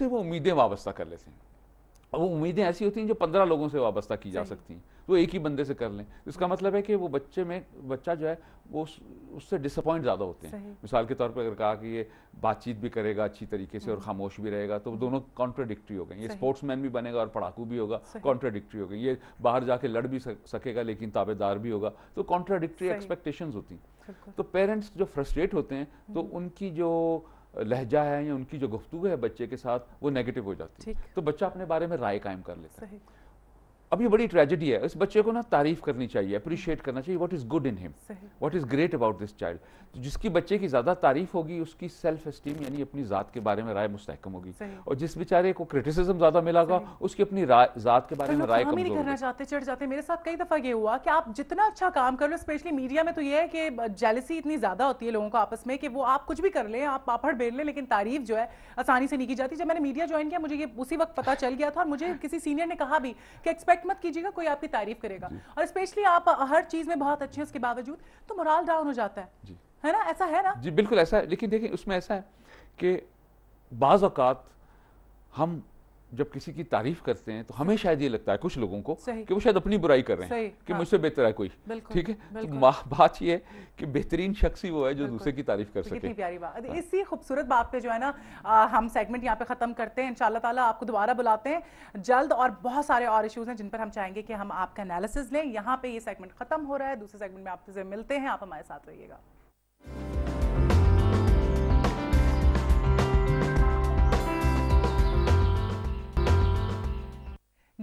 उससे वो उम्मीदें वाबस्ता कर लेते हैं और वो उम्मीदें ऐसी होती हैं जो पंद्रह लोगों से वाबस्ता की जा सकती हैं तो वो एक ही बंदे से कर लें इसका मतलब है कि वो बच्चे में बच्चा जो है वो उससे डिसअपॉइंट ज़्यादा होते हैं मिसाल के तौर पर अगर कहा कि ये बातचीत भी करेगा अच्छी तरीके से और हम्म। खामोश भी रहेगा तो हम्म। दोनों कॉन्ट्राडिक्ट्री हो गए ये स्पोर्ट्समैन भी बनेगा और पढ़ाकू भी होगा कॉन्ट्राडिक्ट्री हो गई ये बाहर जाके लड़ भी सकेगा लेकिन ताबेदार भी होगा तो कॉन्ट्राडिक्ट्री एक्सपेक्टेशन होती हैं तो पेरेंट्स जो फ्रस्ट्रेट होते हैं तो हम्म। उनकी जो लहजा है या उनकी जो गुफ्तु है बच्चे के साथ वो नेगेटिव हो जाती है तो बच्चा अपने बारे में राय कायम कर लेता है अब ये बड़ी ट्रेजेडी है इस बच्चे को ना तारीफ करनी चाहिए अप्रिशिएट करना चाहिए what is good in him what is great about this child तो जिसकी बच्चे की ज़्यादा तारीफ होगी उसकी सेल्फ एस्टीम यानी अपनी ज़ात के बारे में राय मुस्तकम होगी और जिस बेचारे को क्रिटिसिज्म ज़्यादा होगा उसकी अपनी ज़ात के बारे में राय कम नहीं करना चाहते चढ़ जाते मेरे साथ कई दफ़ा ये हुआ कि आप जितना अच्छा काम कर लो स्पेशली मीडिया में तो ये है कि जेलसी इतनी ज़्यादा होती है लोगों को आपस में कि वो आप कुछ भी कर लें आप पापड़ बेल लें लेकिन तारीफ जो है आसानी से नहीं की जाती जब मैंने मीडिया ज्वाइन किया मुझे ये उसी वक्त पता चल गया था और मुझे किसी सीनियर ने कहा भी कि एक्सपेक्ट एक्सपेक्ट मत कीजिएगा कोई आपकी तारीफ करेगा और स्पेशली आप हर चीज में बहुत अच्छे हैं उसके बावजूद तो मोरल डाउन हो जाता है है ना ऐसा है ना जी बिल्कुल ऐसा है लेकिन देखिए उसमें ऐसा है कि बाज़ हम जब किसी की तारीफ करते हैं तो हमें शायद ये लगता है कुछ लोगों को कि वो शायद अपनी बुराई कर रहे हैं कि हाँ। मुझसे बेहतर है कोई ठीक है तो बात ये है कि बेहतरीन शख्स ही वो है जो दूसरे की तारीफ कर तो सके प्यारी बात हाँ। इसी खूबसूरत बात पे जो है ना आ, हम सेगमेंट यहाँ पे खत्म करते हैं इन ताला आपको दोबारा बुलाते हैं जल्द और बहुत सारे और इशूज हैं जिन पर हम चाहेंगे कि हम आपका एनालिसिस लें यहाँ पे ये सेगमेंट खत्म हो रहा है दूसरे सेगमेंट में आपसे मिलते हैं आप हमारे साथ रहिएगा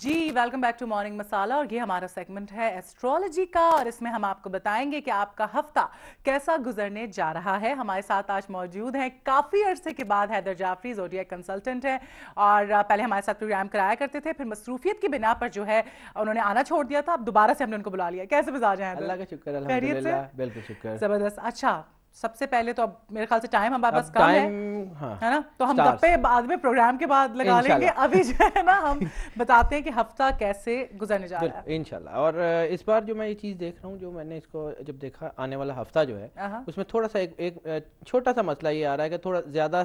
जी welcome back to morning masala और ये हमारा सेगमेंट है एस्ट्रोलॉजी का और इसमें हम आपको बताएंगे कि आपका हफ्ता कैसा गुजरने जा रहा है हमारे साथ आज मौजूद हैं काफ़ी अरसे के बाद हैदर जाफरी जोडिया कंसल्टेंट हैं और पहले हमारे साथ प्रोग्राम कराया करते थे फिर मसरूफियत की बिना पर जो है उन्होंने आना छोड़ दिया था अब दोबारा से हमने उनको बुला लिया कैसे बुजा जाए अल्लाह का शुक्र बिल्कुल शुक्र ज़बरदस्त अच्छा सबसे पहले तो अब मेरे ख्याल से टाइम हमारे पास कम है हाँ, है ना तो हम गप्पे बाद में प्रोग्राम के बाद लगा लेंगे अभी जो है ना हम बताते हैं कि हफ्ता कैसे गुजरने जा रहा है इनशाला और इस बार जो मैं ये चीज़ देख रहा हूँ जो मैंने इसको जब देखा आने वाला हफ्ता जो है हाँ, हाँ. उसमें थोड़ा सा एक, एक छोटा सा मसला ये आ रहा है कि थोड़ा ज़्यादा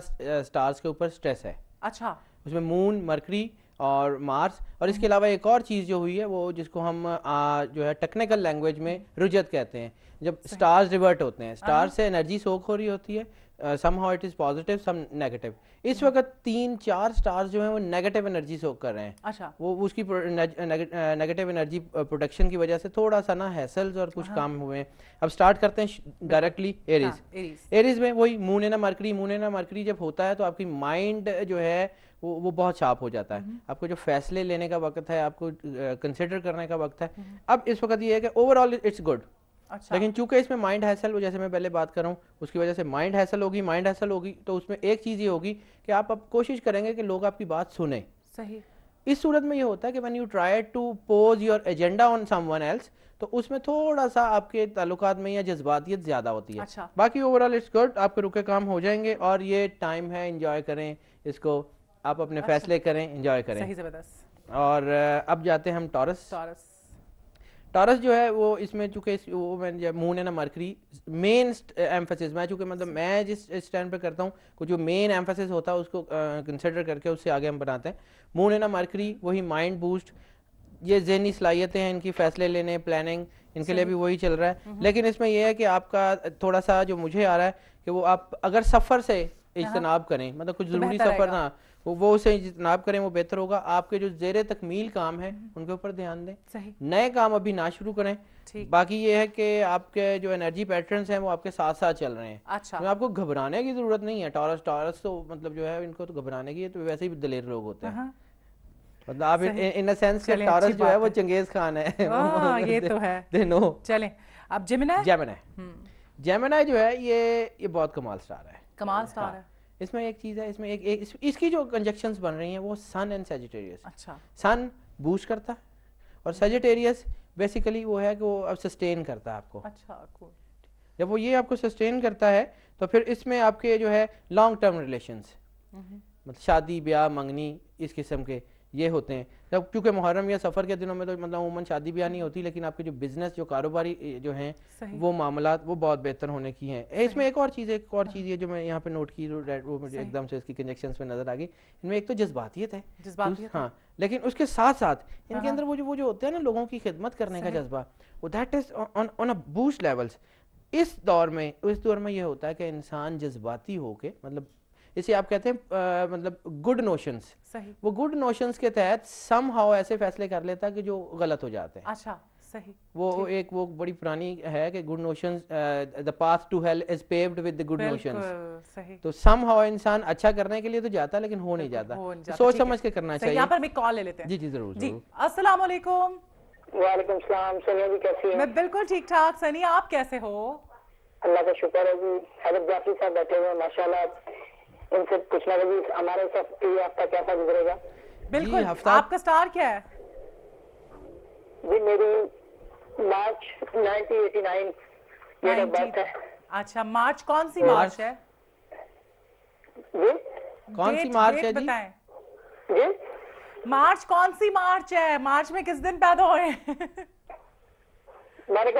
स्टार्स के ऊपर स्ट्रेस है अच्छा उसमें मून मरकरी और मार्स और इसके हम्म। अलावा एक और चीज़ जो हुई है वो जिसको हम आ, जो है टेक्निकल लैंग्वेज में रुजत कहते हैं जब स्टार्स रिवर्ट होते हैं स्टार हाँ। से एनर्जी सोख हो रही होती है somehow it is positive some negative इस हाँ। वक्त तीन चार स्टार्स जो हैं वो नेगेटिव एनर्जी सोख कर रहे हैं अच्छा वो उसकी नेगेटिव एनर्जी प्रोडक्शन की वजह से थोड़ा सा ना हैसल्स और कुछ हाँ। काम हुए हैं अब स्टार्ट करते हैं डायरेक्टली एरीज एरीज में वही मून है ना मरकरी मून है ना मरकरी जब होता है तो आपकी माइंड जो है वो वो बहुत शार्प हो जाता है हम्म। आपको जो फैसले लेने का वक्त है आपको कंसिडर करने का वक्त है हम्म। अब इस वक्त ये है कि ओवरऑल इट्स गुड अच्छा। लेकिन चूंकि इसमें माइंड हैसल जैसे मैं पहले बात कर रहा हूँ उसकी वजह से माइंड हैसल होगी माइंड हैसल होगी तो उसमें एक चीज़ ये होगी कि आप अब कोशिश करेंगे कि लोग आपकी बात सुने सही इस सूरत में ये होता है कि when you try to pose your agenda on someone else तो उसमें थोड़ा सा आपके ताल्लुक में या जज्बातियत ज्यादा होती है अच्छा। बाकी ओवरऑल इट्स गुड आपके रुके काम हो जाएंगे और ये टाइम है इंजॉय करें इसको आप अपने अच्छा। फैसले करें इंजॉय करें सही जबरदस्त और अब जाते हैं हम टॉरस टॉरस टॉरस जो है वो इसमें चूंकि वो मैं मून है ना मरकरी मेन एम्फोसिस मैं चूंकि मतलब मैं जिस स्टैंड पे करता हूँ को जो मेन एम्फोसिस होता है उसको कंसिडर करके उससे आगे हम बनाते हैं मून है ना मरकरी वही माइंड बूस्ट ये जहनी सलाहियतें हैं इनकी फैसले लेने प्लानिंग इनके लिए भी वही चल रहा है हम्म। लेकिन इसमें यह है कि आपका थोड़ा सा जो मुझे आ रहा है कि वो आप अगर सफ़र से हाँ। इज्तनाब करें मतलब कुछ तो ज़रूरी सफ़र ना वो उसे जितनाब करें वो बेहतर होगा आपके जो जेर तकमील काम है उनके ऊपर ध्यान दें नए काम अभी ना शुरू करें बाकी ये है कि आपके जो एनर्जी पैटर्न्स हैं वो आपके साथ साथ चल रहे हैं अच्छा तो आपको घबराने की जरूरत नहीं है टॉरस टॉरस तो मतलब जो है इनको तो घबराने की है तो वैसे ही दलेर लोग होते हैं हाँ। मतलब आप इन सेंस के टॉरस जो है वो चंगेज खान है आ, ये जेमिनाई तो हम्म। जो है ये ये बहुत कमाल स्टार है कमाल स्टार है इसमें एक चीज़ है इसमें एक, एक इस, इसकी जो कंजक्शन बन रही हैं वो सन एंड सेजिटेरियस अच्छा सन बूस्ट करता है और सेजिटेरियस बेसिकली वो है कि वो अब सस्टेन करता है आपको अच्छा जब वो ये आपको सस्टेन करता है तो फिर इसमें आपके जो है लॉन्ग टर्म रिलेशन मतलब शादी ब्याह मंगनी इस किस्म के ये होते हैं जब क्योंकि मुहर्रम या सफ़र के दिनों में तो मतलब उमन शादी ब्याह नहीं होती लेकिन आपके जो बिज़नेस जो कारोबारी जो हैं वो मामला वो बहुत बेहतर होने की हैं इसमें एक और चीज़ एक और हाँ। चीज़ ये जो मैं यहाँ पे नोट की वो एकदम से इसकी कंजेक्शन में नज़र आ गई इनमें एक तो जज्बातियत है हाँ लेकिन उसके साथ साथ इनके हाँ। अंदर वो जो वो जो होते हैं ना लोगों की खिदमत करने का जज्बा वो that is on a boost levels इस दौर में इस दौर में ये होता है कि इंसान जज्बाती होके मतलब इसे आप कहते हैं मतलब गुड नोशन वो गुड नोशन के तहत सम हाउ ऐसे फैसले कर लेता कि जो गलत हो जाते हैं अच्छा सही वो एक वो बड़ी पुरानी है कि good notions the path to hell is paved with the good notions तो सम हाउ इंसान अच्छा करने के लिए तो जाता लेकिन हो नहीं जाता, हो जाता। सोच समझ के करना चाहिए यहाँ पर हम कॉल ले लेते हैं जी जी जरूर जी अस्सलाम वालेकुम वालेकुम सलाम सनी जी कैसी हैं मैं बिल्कुल ठीक ठाक सनी आप कैसे हो अल्लाह का शुक्र है जी हजरत जाफरी साहब बैठे हुए माशाल्लाह उनसे पूछना कभी हमारे साथ ये हफ्ता कैसा गुजरेगा बिल्कुल हफ्ता आपका स्टार क्या है जी मेरी मार्च 1989 मेरा बर्थ है अच्छा मार्च कौन सी मार्च है कौन सी मार्च है जी जी मार्च कौन सी मार्च है मार्च में किस दिन पैदा हुए हैं मैंने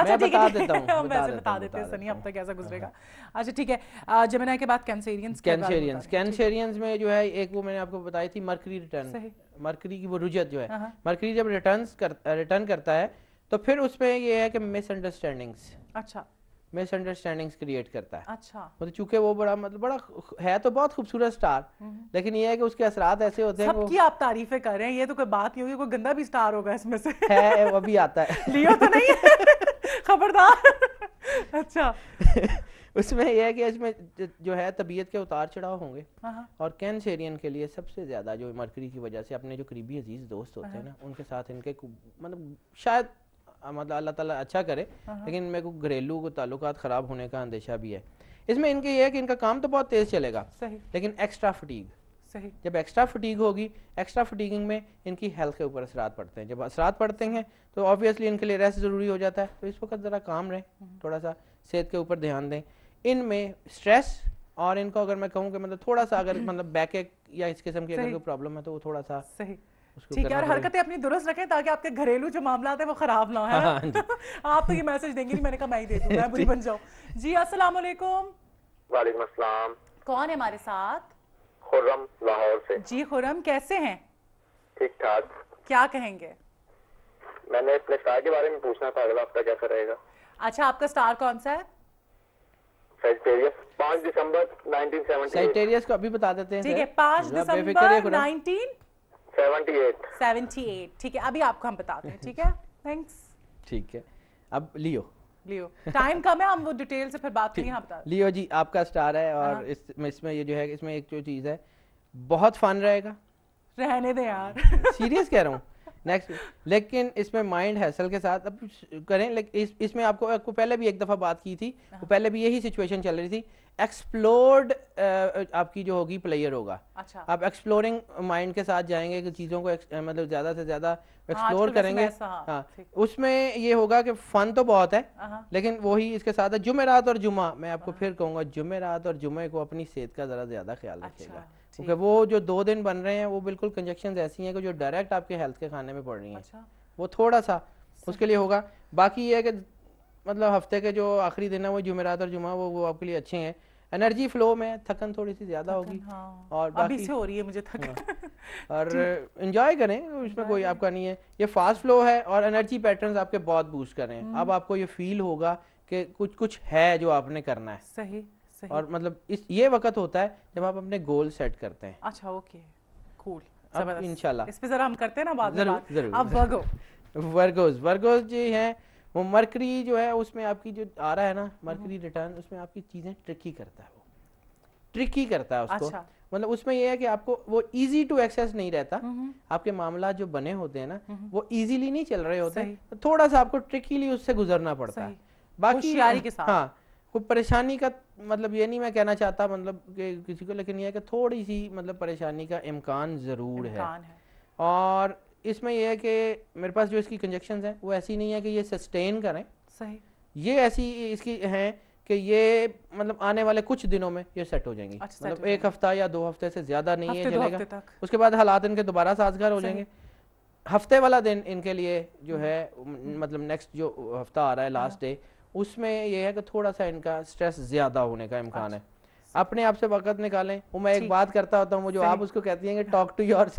अच्छा ठीक है कैसा गुजरेगा अच्छा ठीक है जमेना के बाद कैंसेरियंस कैंसेरियंस कैंसेरियंस में जो है एक वो मैंने आपको बताई थी मरकरी रिटर्न मरकरी की वो रुझत जो है मरकरी हाँ, हाँ। जब रिटर्न रिटर्न करता है तो फिर उसमें ये है कि मिसअंडरस्टैंडिंग्स अच्छा मिसअंडरस्टैंडिंग्स क्रिएट करता है अच्छा मतलब चूंकि वो बड़ा मतलब बड़ा है तो बहुत खूबसूरत स्टार हम्म। लेकिन ये है कि उसके असरात ऐसे होते हैं सबकी आप तारीफें कर रहे हैं ये तो कोई बात नहीं होगी कोई गंदा भी स्टार होगा इसमें से है वो भी आता है लियो तो नहीं खबरदार अच्छा उसमें यह है कि इसमें जो है तबीयत के उतार चढ़ाव होंगे हाँ, हाँ। और कैंसेरियन के लिए सबसे ज़्यादा जो मरकरी की वजह से अपने जो करीबी अजीज दोस्त होते हैं हाँ। ना उनके साथ इनके मतलब शायद मतलब अल्लाह ताला अच्छा करे हाँ, हाँ। लेकिन मेरे को घरेलू को ताल्लुक ख़राब होने का अंदेशा भी है इसमें इनके ये है कि इनका काम तो बहुत तेज़ चलेगा सही लेकिन एक्स्ट्रा फटीक सही जब एक्स्ट्रा फटीक होगी एक्स्ट्रा फटीकिंग में इनकी हेल्थ के ऊपर असरात पड़ते हैं जब असरात पड़ते हैं तो ऑब्वियसली इनके लिए रेस्ट ज़रूरी हो जाता है तो इस वक्त ज़रा काम रहें हम्म। थोड़ा सा सेहत के ऊपर ध्यान दें इनमें स्ट्रेस और इनको अगर मैं कहूँ कि मतलब थोड़ा सा अगर मतलब बैक या इस किस्म की अगर कोई प्रॉब्लम है तो वो थोड़ा सा सही ठीक है हरकतें अपनी दुरुस्त रखें ताकि आपके घरेलू जो मामला है वो खराब ना है हाँ, हाँ, आप तो ये मैसेज देंगे नहीं मैंने कहा मैं ही दे दूँ मैं बुरी बन जाऊँ जी अस्सलाम वालेकुम वालेकुम अस्सलाम कौन है हमारे साथ खुर्रम लाहौर से जी खुर्रम कैसे हैं ठीक ठाक क्या कहेंगे मैंने अपने स्टार के बारे में पूछना था अगला हफ्ता कैसा रहेगा अच्छा आपका स्टार कौन सा है पाँच दिसंबर 1978 को अभी बता देते हैं ठीक है पाँच मतलब दिसंबर 19 सेवेंटी ठीक है अभी आपको हम बताते हैं ठीक है थैंक्स ठीक है अब लियो लियो टाइम कम है हम वो डिटेल से फिर बात करेंगे हाँ बता लियो जी आपका स्टार है और हाँ। इसमें इसमें ये जो है इसमें एक जो चीज़ है बहुत फन रहेगा रहने दे यार सीरियस कह रहा हूँ नेक्स्ट लेकिन इसमें माइंड हैसल के साथ अब करें लेकिन इस, इसमें आपको आपको पहले भी एक दफा बात की थी वो हाँ। पहले भी यही सिचुएशन चल रही थी एक्सप्लोर्ड uh, uh, आपकी जो होगी प्लेयर होगा अच्छा आप एक्सप्लोरिंग माइंड के साथ जाएंगे कि चीज़ों को uh, मतलब ज़्यादा से ज़्यादा एक्सप्लोर हाँ, करेंगे हाँ, हाँ उसमें ये होगा कि फ़न तो बहुत है हाँ, लेकिन वही इसके साथ है जुमेरात और जुमा मैं आपको फिर जुमे जुमेरात और जुमे को अपनी सेहत का ज़रा ज़्यादा ख्याल अच्छा, रखेगा क्योंकि वो जो दो दिन बन रहे हैं वो बिल्कुल कंजक्शन ऐसी हैं कि जो डायरेक्ट आपके हेल्थ के खाने में पड़ रही हैं अच्छा। वो थोड़ा सा उसके लिए होगा बाकी ये है कि मतलब हफ्ते के जो आखिरी दिन है वो जुमेरात और जुमा वो वो आपके लिए अच्छे हैं एनर्जी फ्लो में थकन थोड़ी सी ज्यादा होगी हाँ। और अभी से हो रही है मुझे हाँ। थकन और इंजॉय करें उसमें कोई आपका नहीं है ये फास्ट फ्लो है और एनर्जी पैटर्न्स आपके बहुत बूस्ट कर रहे हैं हम्म। अब आपको ये फील होगा कि कुछ कुछ है जो आपने करना है सही सही और मतलब इस ये वक्त होता है जब आप अपने गोल सेट करते हैं अच्छा ओके कूल इंशाल्लाह इस पे जरा हम करते हैं ना बात जरूर, अब आप वर्गो वर्गोज वर्गोज जी हैं वो मरकरी जो है उसमें आपकी जो आ रहा है ना मरकरी रिटर्न हम्म। उसमें आपकी चीज़ें ट्रिकी करता है वो ट्रिकी करता है उसको अच्छा। मतलब उसमें ये है कि आपको वो इजी टू एक्सेस नहीं रहता हम्म। आपके मामला जो बने होते हैं ना हम्म। वो इजीली नहीं चल रहे होते तो थोड़ा सा आपको ट्रिकीली उससे गुजरना पड़ता है बाकी के साथ हाँ कोई परेशानी का मतलब ये नहीं मैं कहना चाहता मतलब कि किसी को लेकिन यह है कि थोड़ी सी मतलब परेशानी का इम्कान ज़रूर है और इसमें यह है कि मेरे पास जो इसकी कंजक्शन हैं वो ऐसी नहीं है कि ये सस्टेन करें सही ये ऐसी इसकी हैं कि ये मतलब आने वाले कुछ दिनों में ये सेट हो जाएंगी अच्छा, मतलब एक हफ्ता या दो हफ्ते से ज़्यादा नहीं है चलेगा उसके बाद हालात इनके दोबारा साजगार हो जाएंगे हफ्ते वाला दिन इनके लिए जो है मतलब नेक्स्ट जो हफ्ता आ रहा है लास्ट हाँ। डे उसमें ये है कि थोड़ा सा इनका स्ट्रेस ज़्यादा होने का इम्कान है अच्छा। अपने आप से वक्त निकालें वो मैं एक बात करता होता हूँ वो जो आप उसको कहती हैं कि टॉक टू योर